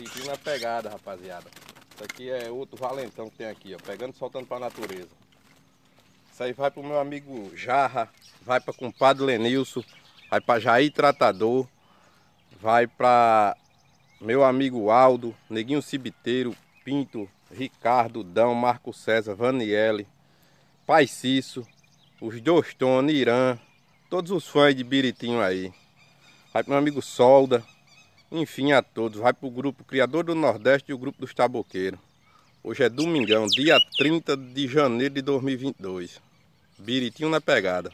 limpinho na pegada, rapaziada. Isso aqui é outro valentão que tem aqui, ó. Pegando e soltando pra natureza. Isso aí vai pro meu amigo Jarra, vai pra compadre Lenilson, vai pra Jair Tratador, vai pra meu amigo Aldo, Neguinho Cibiteiro, Pinto, Ricardo, Dão, Marco César, Vaniele, Pai Cício, os Dostone, Irã, todos os fãs de Biritinho aí. Vai pro meu amigo Solda, enfim, a todos. Vai para o grupo Criador do Nordeste e o grupo dos Taboqueiros. Hoje é domingão, dia 30 de janeiro de 2022. Biritinho na pegada.